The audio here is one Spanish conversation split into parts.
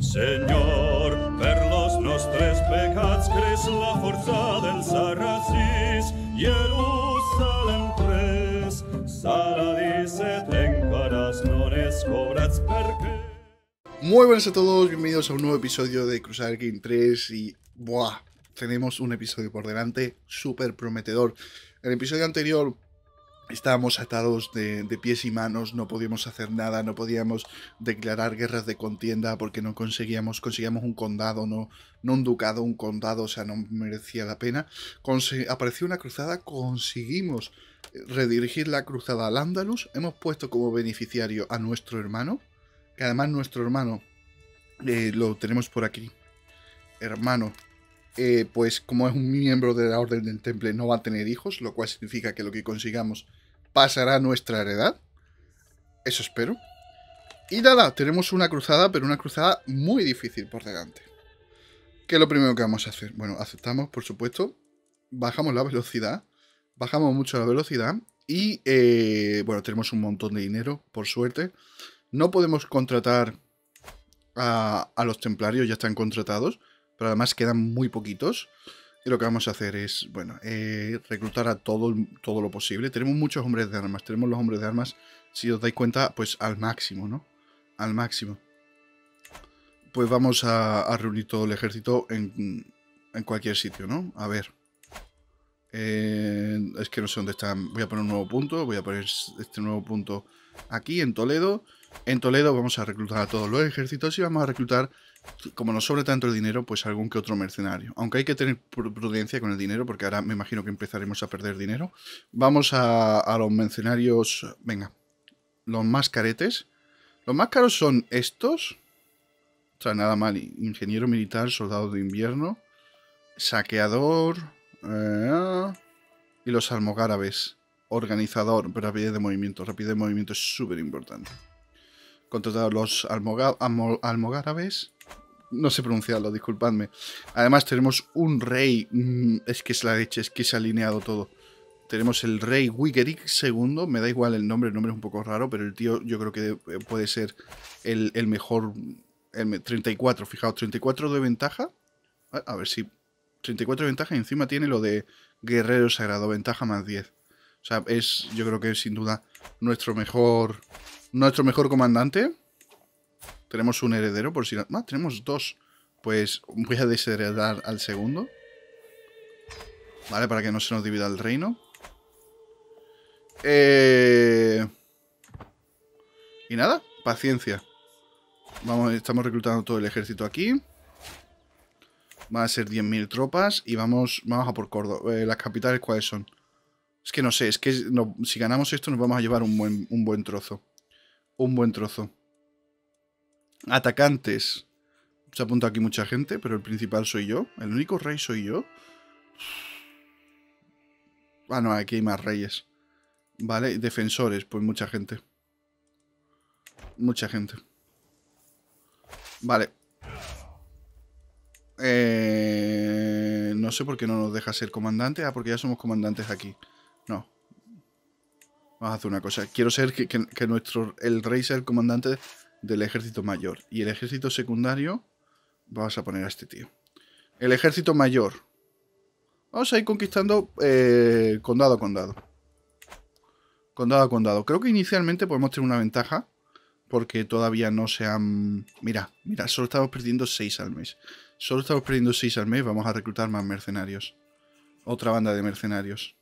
Señor, per los tres pecats crees la força del sarracis. Jerusalem tres, Sara dice, paras, no es cobrats perquè... Muy buenas a todos, bienvenidos a un nuevo episodio de Crusader Game 3 y... ¡Buah! Tenemos un episodio por delante súper prometedor. El episodio anterior Estábamos atados de, pies y manos, no podíamos hacer nada, no podíamos declarar guerras de contienda porque no conseguíamos, conseguíamos un condado, no, no un ducado, un condado, o sea, no merecía la pena. apareció una cruzada, conseguimos eh, redirigir la cruzada al Andalus, hemos puesto como beneficiario a nuestro hermano, que además nuestro hermano eh, lo tenemos por aquí, hermano, eh, pues como es un miembro de la Orden del Temple no va a tener hijos, lo cual significa que lo que consigamos pasará nuestra heredad. Eso espero. Y nada, tenemos una cruzada, pero una cruzada muy difícil por delante. ¿Qué es lo primero que vamos a hacer? Bueno, aceptamos, por supuesto. Bajamos la velocidad. Bajamos mucho la velocidad. Y, eh, bueno, tenemos un montón de dinero, por suerte. No podemos contratar a los templarios, ya están contratados. Pero además quedan muy poquitos lo que vamos a hacer es, bueno, eh, reclutar a todo, todo lo posible. Tenemos muchos hombres de armas. Tenemos los hombres de armas, si os dais cuenta, pues al máximo, ¿no? Al máximo. Pues vamos a, reunir todo el ejército en, cualquier sitio, ¿no? A ver. Eh, es que no sé dónde están. Voy a poner un nuevo punto. Voy a poner este nuevo punto aquí, en Toledo. En Toledo vamos a reclutar a todos los ejércitos y vamos a reclutar como no sobre tanto el dinero, pues algún que otro mercenario. Aunque hay que tener prudencia con el dinero, porque ahora me imagino que empezaremos a perder dinero. Vamos a, los mercenarios, venga, los más caretes. Los más caros son estos. O sea, nada mal. Ingeniero militar, soldado de invierno, saqueador... Eh, y los almogárabes. Organizador, pero rapidez de movimiento. Rapidez de movimiento es súper importante. Contratar los almogárabes no sé pronunciarlo, disculpadme. Además tenemos un rey, mm, es que es la leche, es que se ha alineado todo. Tenemos el rey Wiggerick II, me da igual el nombre, el nombre es un poco raro, pero el tío yo creo que eh, puede ser el, mejor, el 34, fijaos, 34 de ventaja. A ver si... 34 de ventaja y encima tiene lo de guerrero sagrado, ventaja más 10. O sea, es, yo creo que es sin duda nuestro mejor, nuestro mejor comandante. Tenemos un heredero, por si no... Ah, tenemos dos. Pues voy a desheredar al segundo. Vale, para que no se nos divida el reino. Eh... Y nada, paciencia. Vamos, estamos reclutando todo el ejército aquí. Van a ser 10.000 tropas y vamos, vamos a por Córdoba. Eh, las capitales, ¿cuáles son? Es que no sé, es que si ganamos esto nos vamos a llevar un buen trozo. Un buen trozo. Atacantes. Se apunta aquí mucha gente, pero el principal soy yo. El único rey soy yo. Ah, no, aquí hay más reyes. Vale, defensores, pues mucha gente. Mucha gente. Vale. Eh, no sé por qué no nos deja ser comandante. Ah, porque ya somos comandantes aquí. No. Vamos a hacer una cosa. Quiero ser que, nuestro, el rey sea el comandante del ejército mayor. Y el ejército secundario, vamos a poner a este tío. El ejército mayor. Vamos a ir conquistando eh, condado a condado. Condado a condado. Creo que inicialmente podemos tener una ventaja. Porque todavía no se han... Mira, mira, solo estamos perdiendo 6 al mes. Solo estamos perdiendo 6 al mes. Vamos a reclutar más mercenarios. Otra banda de mercenarios.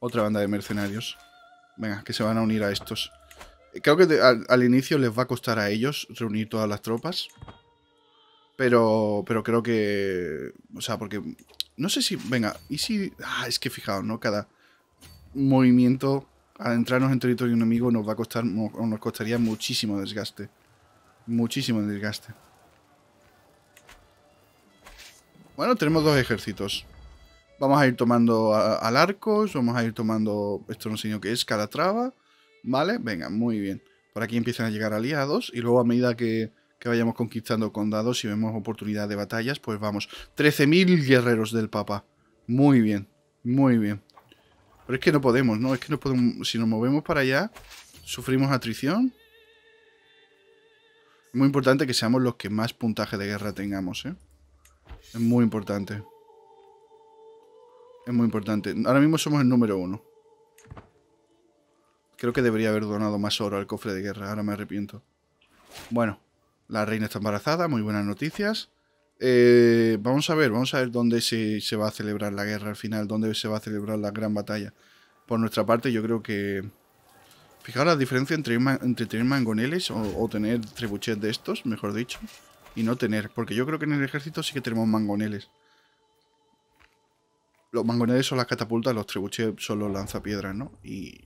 Otra banda de mercenarios. Venga, que se van a unir a estos. Creo que al, inicio les va a costar a ellos reunir todas las tropas. Pero, pero creo que... O sea, porque... No sé si... Venga, y si... Ah, es que fijaos, ¿no? Cada movimiento, entrarnos en territorio enemigo nos va a costar... Nos costaría muchísimo desgaste. Muchísimo desgaste. Bueno, tenemos dos ejércitos. Vamos a ir tomando al arcos, vamos a ir tomando, esto no sé que es, Calatrava, ¿vale? Venga, muy bien. Por aquí empiezan a llegar aliados y luego a medida que, vayamos conquistando condados y vemos oportunidad de batallas, pues vamos. 13.000 guerreros del Papa. Muy bien, muy bien. Pero es que no podemos, ¿no? Es que no podemos... Si nos movemos para allá, sufrimos atrición. Es muy importante que seamos los que más puntaje de guerra tengamos, ¿eh? Es muy importante es muy importante. Ahora mismo somos el número uno. Creo que debería haber donado más oro al cofre de guerra, ahora me arrepiento. Bueno, la reina está embarazada, muy buenas noticias. Eh, vamos a ver, vamos a ver dónde se, va a celebrar la guerra al final, dónde se va a celebrar la gran batalla. Por nuestra parte, yo creo que... Fijaos la diferencia entre, entre tener mangoneles o, o tener trebuchet de estos, mejor dicho, y no tener, porque yo creo que en el ejército sí que tenemos mangoneles los mangoneles son las catapultas, los trebuches son los lanzapiedras, ¿no? Y.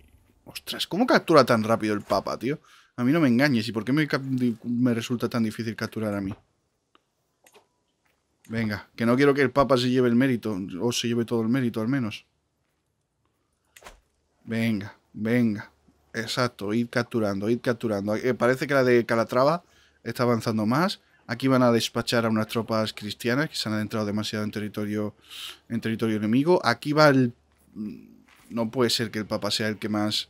Ostras, ¿cómo captura tan rápido el papa, tío? A mí no me engañes. ¿Y por qué me, resulta tan difícil capturar a mí? Venga, que no quiero que el papa se lleve el mérito. O se lleve todo el mérito, al menos. Venga, venga. Exacto, ir capturando, ir capturando. Eh, parece que la de Calatrava está avanzando más. Aquí van a despachar a unas tropas cristianas que se han adentrado demasiado en territorio, en territorio enemigo. Aquí va el... Mm, no puede ser que el Papa sea el que más...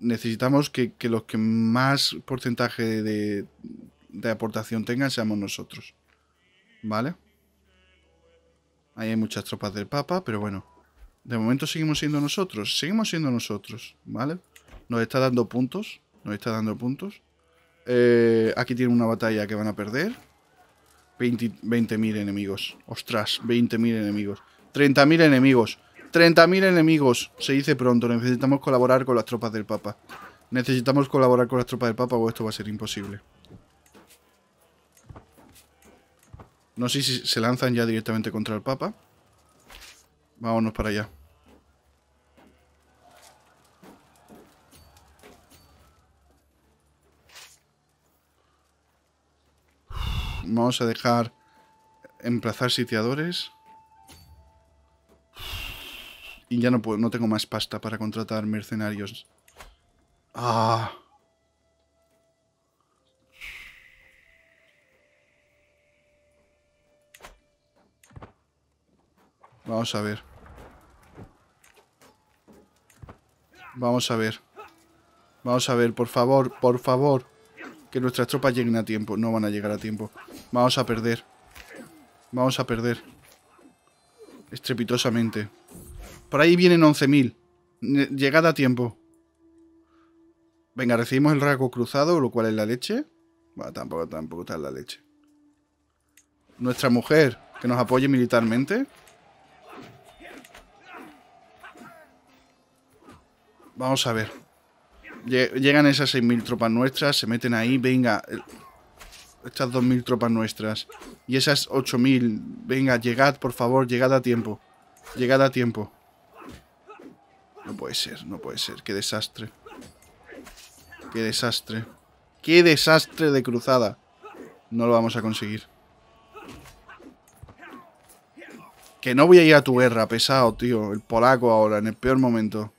Necesitamos que, los que más porcentaje de, de aportación tengan seamos nosotros. ¿Vale? Ahí hay muchas tropas del Papa, pero bueno. De momento seguimos siendo nosotros. Seguimos siendo nosotros, ¿vale? Nos está dando puntos. Nos está dando puntos. Eh, aquí tienen una batalla que van a perder. 20.000 enemigos. Ostras, 20.000 enemigos. 30.000 enemigos. 30.000 enemigos. Se dice pronto. Necesitamos colaborar con las tropas del Papa. Necesitamos colaborar con las tropas del Papa o esto va a ser imposible. No sé si se lanzan ya directamente contra el Papa. Vámonos para allá. Vamos a dejar emplazar sitiadores. Y ya no puedo, no tengo más pasta para contratar mercenarios. Ah. Vamos a ver. Vamos a ver. Vamos a ver, por favor, por favor que nuestras tropas lleguen a tiempo. No van a llegar a tiempo. Vamos a perder. Vamos a perder. Estrepitosamente. Por ahí vienen 11.000. llegada a tiempo. Venga, recibimos el rasgo cruzado, lo cual es la leche. Bueno, tampoco, tampoco está en la leche. Nuestra mujer, que nos apoye militarmente. Vamos a ver. Llegan esas 6.000 tropas nuestras, se meten ahí, venga. Estas 2.000 tropas nuestras. Y esas 8.000, venga, llegad, por favor, llegad a tiempo. Llegad a tiempo. No puede ser, no puede ser, qué desastre. Qué desastre. Qué desastre de cruzada. No lo vamos a conseguir. Que no voy a ir a tu guerra, pesado, tío. El polaco ahora, en el peor momento.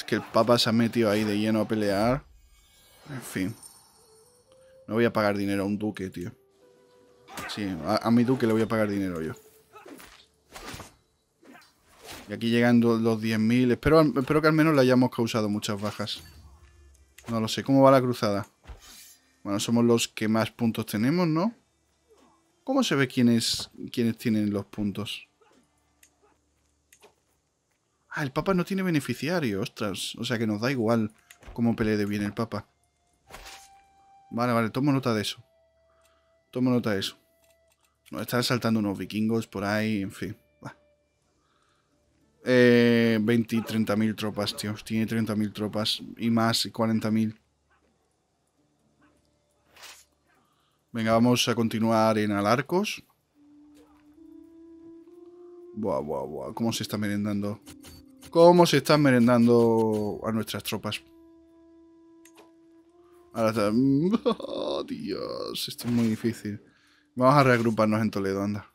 Es que el Papa se ha metido ahí de lleno a pelear. En fin. No voy a pagar dinero a un duque, tío. Sí, a, mi duque le voy a pagar dinero yo. Y aquí llegan los 10.000. Espero, espero que al menos le hayamos causado muchas bajas. No lo sé. ¿Cómo va la cruzada? Bueno, somos los que más puntos tenemos, ¿no? ¿Cómo se ve quiénes, quiénes tienen los puntos? Ah, el Papa no tiene beneficiario, ostras. O sea que nos da igual cómo pelee de bien el Papa. Vale, vale, tomo nota de eso. Tomo nota de eso. Nos están saltando unos vikingos por ahí, en fin. Eh, 20 y 30.000 tropas, tío. Tiene 30.000 tropas y más, y 40.000. Venga, vamos a continuar en Alarcos. Buah, buah, buah, cómo se está merendando cómo se están merendando a nuestras tropas. Ahora oh, Dios, esto es muy difícil. Vamos a reagruparnos en Toledo, anda.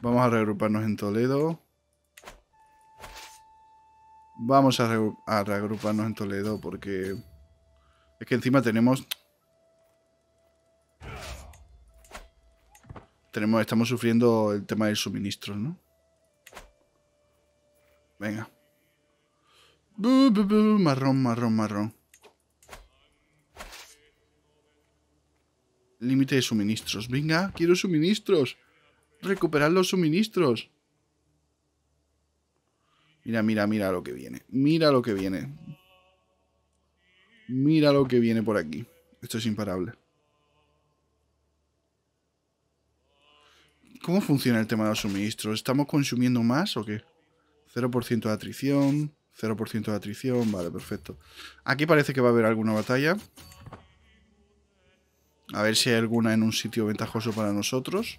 Vamos a reagruparnos en Toledo. Vamos a, reagruparnos en Toledo porque... Es que encima tenemos... Tenemos, estamos sufriendo el tema del suministro, ¿no? Venga. marrón, marrón, marrón. Límite de suministros. Venga, quiero suministros. Recuperar los suministros. Mira, mira, mira lo que viene. Mira lo que viene. Mira lo que viene por aquí. Esto es imparable. ¿Cómo funciona el tema de los suministros? ¿Estamos consumiendo más o qué? 0% de atrición, 0% de atrición, vale, perfecto. Aquí parece que va a haber alguna batalla. A ver si hay alguna en un sitio ventajoso para nosotros.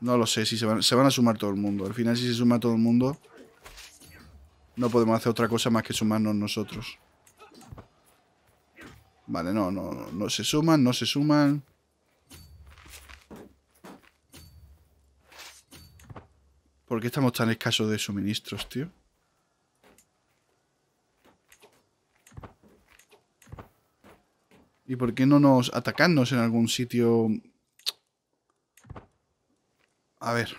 No lo sé, si se van, se van, a sumar todo el mundo. Al final, si se suma todo el mundo, no podemos hacer otra cosa más que sumarnos nosotros. Vale, no, no, no, se suman, no se suman. ¿Por qué estamos tan escasos de suministros, tío? ¿Y por qué no nos atacarnos en algún sitio? A ver.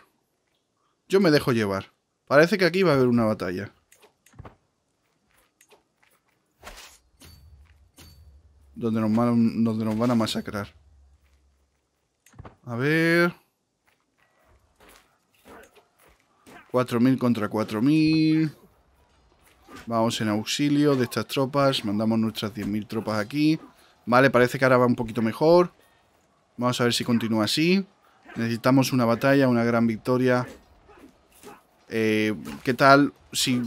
Yo me dejo llevar. Parece que aquí va a haber una batalla. Donde nos, van, nos van a masacrar. A ver... 4.000 contra 4.000. Vamos en auxilio de estas tropas. Mandamos nuestras 10.000 tropas aquí. Vale, parece que ahora va un poquito mejor. Vamos a ver si continúa así. Necesitamos una batalla, una gran victoria. Eh, ¿Qué tal si...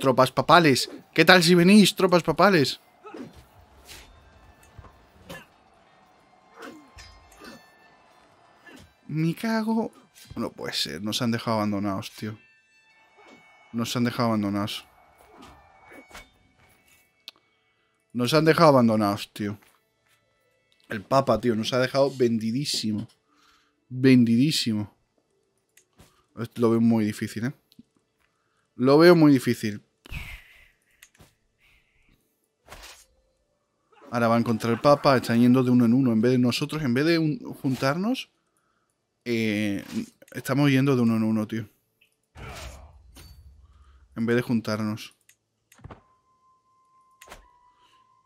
tropas papales? ¿Qué tal si venís, tropas papales? Me cago. No puede ser, nos han dejado abandonados, tío. Nos han dejado abandonados. Nos han dejado abandonados, tío. El Papa, tío, nos ha dejado vendidísimo. Vendidísimo. Lo veo muy difícil, ¿eh? Lo veo muy difícil. Ahora van contra el Papa, están yendo de uno en uno. En vez de nosotros, en vez de juntarnos, eh, estamos yendo de uno en uno, tío. En vez de juntarnos.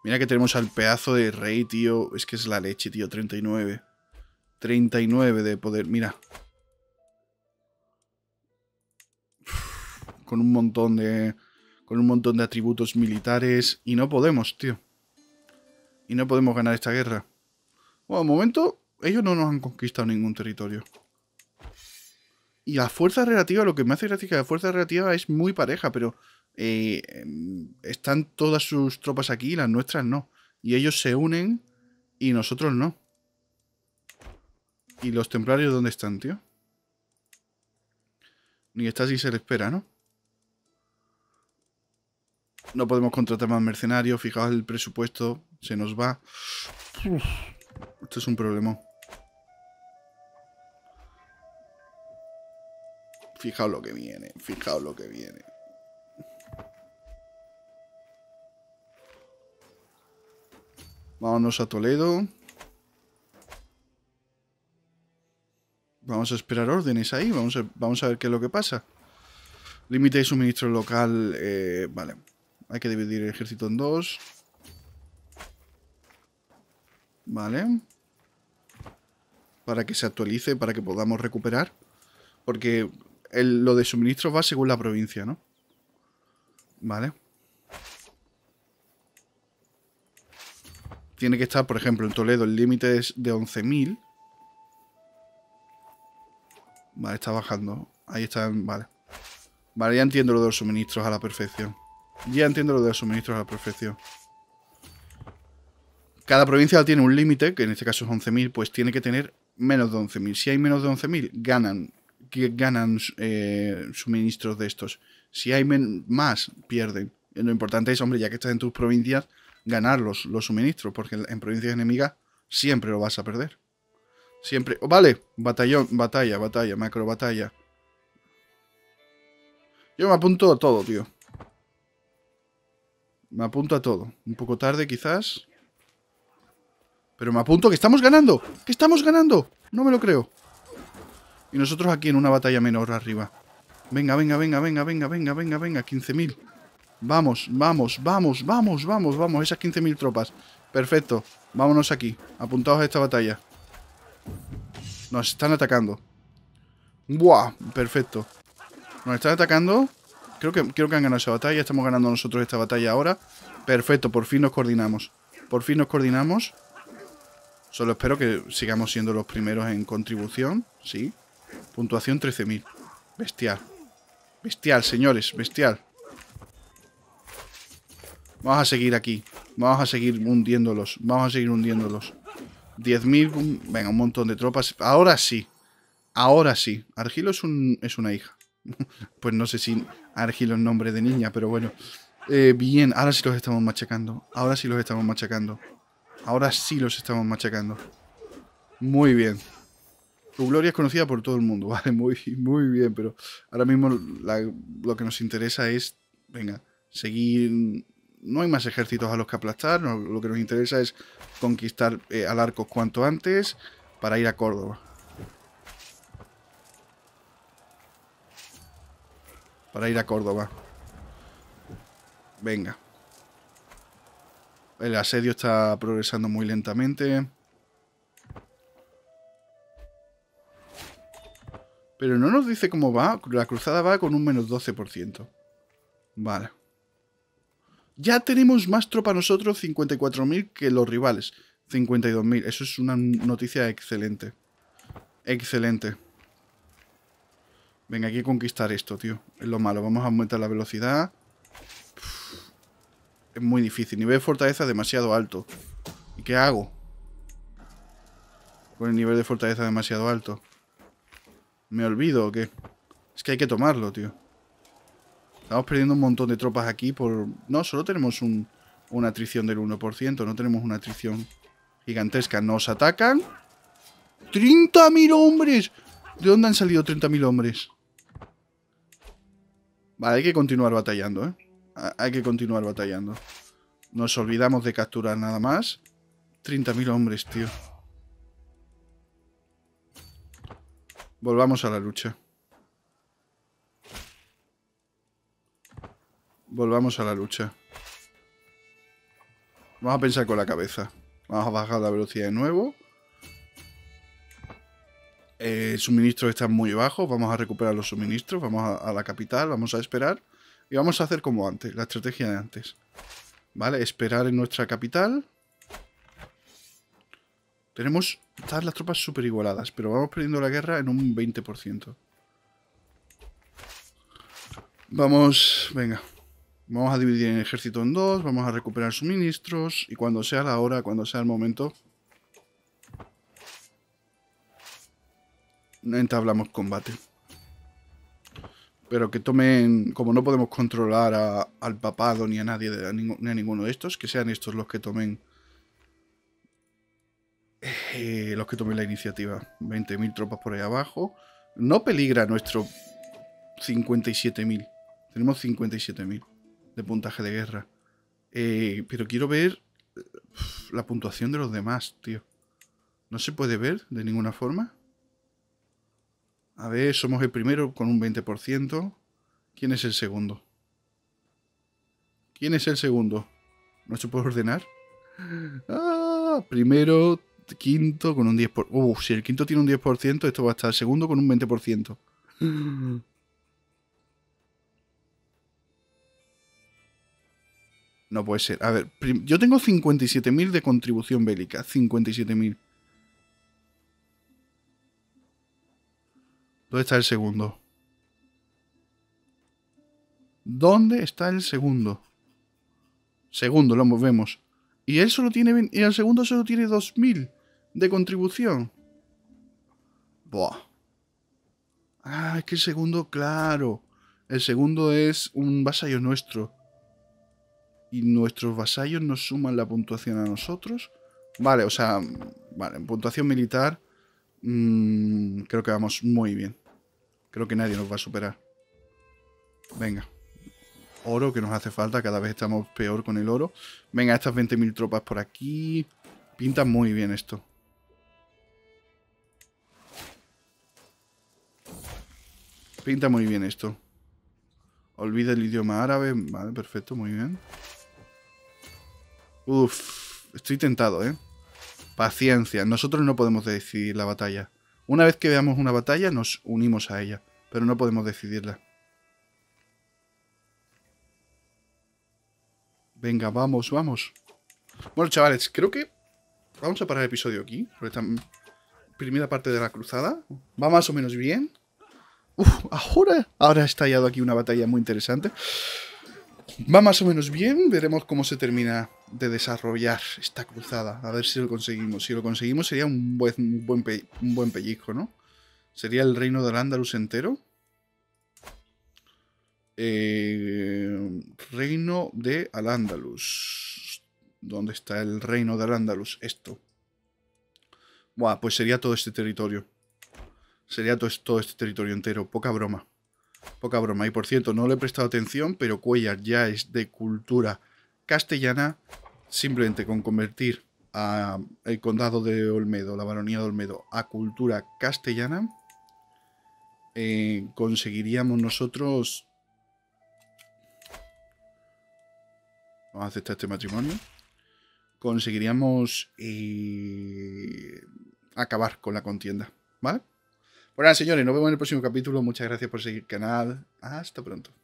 Mira que tenemos al pedazo de rey, tío. Es que es la leche, tío. 39. 39 de poder. Mira. con un montón de... Con un montón de atributos militares. Y no podemos, tío. Y no podemos ganar esta guerra. Bueno, momento ellos no nos han conquistado ningún territorio. Y la fuerza relativa, lo que me hace gracia es que la fuerza relativa es muy pareja, pero eh, em, están todas sus tropas aquí y las nuestras no. Y ellos se unen y nosotros no. ¿Y los templarios dónde están, tío? Ni está si se le espera, ¿no? No podemos contratar más mercenarios, fijaos el presupuesto, se nos va. esto es un problema. Fijaos lo que viene, fijaos lo que viene. Vámonos a Toledo. Vamos a esperar órdenes ahí, vamos a, vamos a ver qué es lo que pasa. Límite de suministro local, eh, vale. Hay que dividir el ejército en dos. Vale. Para que se actualice, para que podamos recuperar. Porque lo de suministros va según la provincia, ¿no? Vale. Tiene que estar, por ejemplo, en Toledo el límite es de 11.000. Vale, está bajando. Ahí está, vale. Vale, ya entiendo lo de los suministros a la perfección. Ya entiendo lo de los suministros a la perfección. Cada provincia tiene un límite, que en este caso es 11.000, pues tiene que tener menos de 11.000. Si hay menos de 11.000, ganan que ganan eh, suministros de estos. Si hay más, pierden. Lo importante es, hombre, ya que estás en tus provincias, ganar los, suministros, porque en, provincias enemigas siempre lo vas a perder. Siempre. Oh, vale, batallón, batalla, batalla, macro batalla. Yo me apunto a todo, tío. Me apunto a todo. Un poco tarde, quizás. Pero me apunto que estamos ganando. Que estamos ganando. No me lo creo. Y nosotros aquí en una batalla menor arriba. Venga, venga, venga, venga, venga, venga, venga, venga. 15.000. Vamos, vamos, vamos, vamos, vamos, vamos. Esas 15.000 tropas. Perfecto. Vámonos aquí. Apuntados a esta batalla. Nos están atacando. ¡Buah! Perfecto. Nos están atacando. Creo que, creo que han ganado esa batalla. Estamos ganando nosotros esta batalla ahora. Perfecto, por fin nos coordinamos. Por fin nos coordinamos. Solo espero que sigamos siendo los primeros en contribución. Sí. Puntuación 13.000. Bestial. Bestial, señores, bestial. Vamos a seguir aquí. Vamos a seguir hundiéndolos. Vamos a seguir hundiéndolos. 10.000... Venga, un montón de tropas. Ahora sí. Ahora sí. Argilo es, una hija. pues no sé si Argilo es nombre de niña, pero bueno. Eh, bien, ahora sí los estamos machacando. Ahora sí los estamos machacando. Ahora sí los estamos machacando. Muy bien. Tu gloria es conocida por todo el mundo, vale, muy, muy bien, pero ahora mismo lo que nos interesa es, venga, seguir... No hay más ejércitos a los que aplastar, lo que nos interesa es conquistar eh, al arco cuanto antes para ir a Córdoba. Para ir a Córdoba. Venga. El asedio está progresando muy lentamente. Pero no nos dice cómo va. La cruzada va con un menos 12%. Vale. Ya tenemos más tropa nosotros, 54.000, que los rivales. 52.000. Eso es una noticia excelente. Excelente. Venga, hay que conquistar esto, tío. Es lo malo. Vamos a aumentar la velocidad. Es muy difícil. Nivel de fortaleza demasiado alto. ¿Y qué hago? Con el nivel de fortaleza demasiado alto. ¿Me olvido que... Es que hay que tomarlo, tío. Estamos perdiendo un montón de tropas aquí por... No, solo tenemos un, una atrición del 1%, no tenemos una atrición gigantesca. Nos atacan... ¡30.000 hombres! ¿De dónde han salido 30.000 hombres? Vale, hay que continuar batallando, ¿eh? Hay que continuar batallando. Nos olvidamos de capturar nada más. 30.000 hombres, tío. Volvamos a la lucha. Volvamos a la lucha. Vamos a pensar con la cabeza. Vamos a bajar la velocidad de nuevo. Eh, suministros están muy bajos. Vamos a recuperar los suministros. Vamos a, a la capital. Vamos a esperar. Y vamos a hacer como antes. La estrategia de antes. ¿Vale? Esperar en nuestra capital. Tenemos todas las tropas súper igualadas, pero vamos perdiendo la guerra en un 20%. Vamos, venga. Vamos a dividir el ejército en dos, vamos a recuperar suministros y cuando sea la hora, cuando sea el momento, entablamos combate. Pero que tomen, como no podemos controlar al papado ni a nadie, ni a ninguno de estos, que sean estos los que tomen eh, los que tomen la iniciativa. 20.000 tropas por ahí abajo. No peligra nuestro 57.000. Tenemos 57.000 de puntaje de guerra. Eh, pero quiero ver eh, la puntuación de los demás, tío. No se puede ver de ninguna forma. A ver, somos el primero con un 20%. ¿Quién es el segundo? ¿Quién es el segundo? ¿No se puede ordenar? Ah, primero, quinto con un 10%. Uff, uh, si el quinto tiene un 10%, esto va a estar segundo con un 20%. No puede ser. A ver, yo tengo 57.000 de contribución bélica. 57.000. ¿Dónde está el segundo? ¿Dónde está el segundo? Segundo, lo movemos Y él solo tiene... Y el segundo solo tiene 2.000 de contribución. Buah. Ah, es que el segundo, claro. El segundo es un vasallo nuestro. Y nuestros vasallos nos suman la puntuación a nosotros. Vale, o sea, vale, en puntuación militar mm, creo que vamos muy bien. Creo que nadie nos va a superar. Venga. Oro que nos hace falta, cada vez estamos peor con el oro. Venga, estas 20.000 tropas por aquí. Pinta muy bien esto. Pinta muy bien esto. Olvida el idioma árabe. Vale, perfecto, muy bien. Uff estoy tentado, ¿eh? Paciencia, nosotros no podemos decidir la batalla. Una vez que veamos una batalla, nos unimos a ella, pero no podemos decidirla. Venga, vamos, vamos. Bueno, chavales, creo que vamos a parar el episodio aquí. primera parte de la cruzada va más o menos bien ahora, ahora ha estallado aquí una batalla muy interesante. Va más o menos bien, veremos cómo se termina de desarrollar esta cruzada. A ver si lo conseguimos. Si lo conseguimos sería un buen, buen, pellizco, ¿no? Sería el reino del Andalus entero. Eh, reino de al ¿Dónde está el reino de Al-Ándalus? Esto. Buah, pues sería todo este territorio. Sería todo, este territorio entero. Poca broma. Poca broma. Y por cierto, no le he prestado atención, pero Cuellar ya es de cultura castellana. Simplemente con convertir a el condado de Olmedo, la baronía de Olmedo, a cultura castellana, eh, conseguiríamos nosotros... Vamos a aceptar este matrimonio. Conseguiríamos eh, acabar con la contienda, ¿vale? Bueno, señores, nos vemos en el próximo capítulo. Muchas gracias por seguir el canal. Hasta pronto.